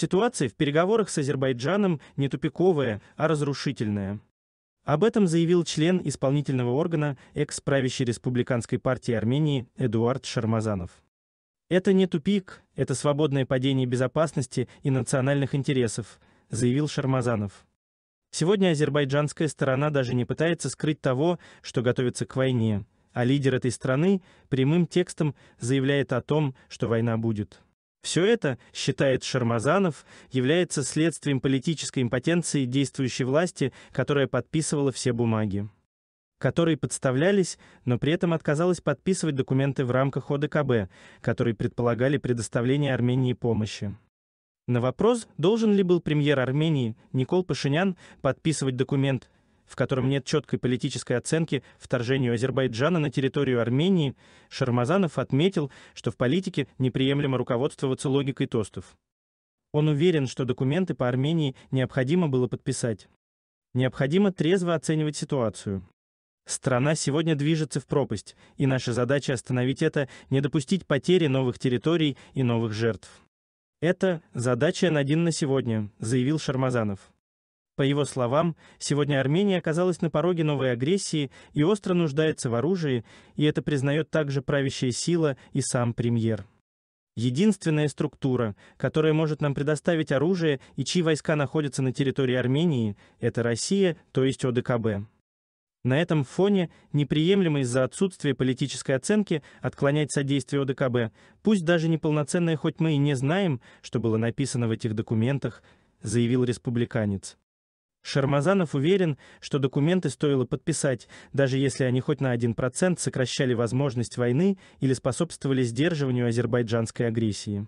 Ситуация в переговорах с Азербайджаном не тупиковая, а разрушительная. Об этом заявил член исполнительного органа экс-правящей республиканской партии Армении Эдуард Шармазанов. Это не тупик, это свободное падение безопасности и национальных интересов, заявил Шармазанов. Сегодня азербайджанская сторона даже не пытается скрыть того, что готовится к войне, а лидер этой страны прямым текстом заявляет о том, что война будет. Все это, считает Шармазанов, является следствием политической импотенции действующей власти, которая подписывала все бумаги, которые подставлялись, но при этом отказалась подписывать документы в рамках ОДКБ, которые предполагали предоставление Армении помощи. На вопрос, должен ли был премьер Армении Никол Пашинян подписывать документ в котором нет четкой политической оценки вторжению Азербайджана на территорию Армении, Шармазанов отметил, что в политике неприемлемо руководствоваться логикой тостов. Он уверен, что документы по Армении необходимо было подписать. Необходимо трезво оценивать ситуацию. Страна сегодня движется в пропасть, и наша задача остановить это, не допустить потери новых территорий и новых жертв. Это задача на один на сегодня, заявил Шармазанов. По его словам, сегодня Армения оказалась на пороге новой агрессии и остро нуждается в оружии, и это признает также правящая сила и сам премьер. Единственная структура, которая может нам предоставить оружие и чьи войска находятся на территории Армении, это Россия, то есть ОДКБ. На этом фоне неприемлемо из-за отсутствия политической оценки отклонять содействие ОДКБ, пусть даже неполноценное, хоть мы и не знаем, что было написано в этих документах, заявил республиканец. Шармазанов уверен, что документы стоило подписать, даже если они хоть на 1% сокращали возможность войны или способствовали сдерживанию азербайджанской агрессии.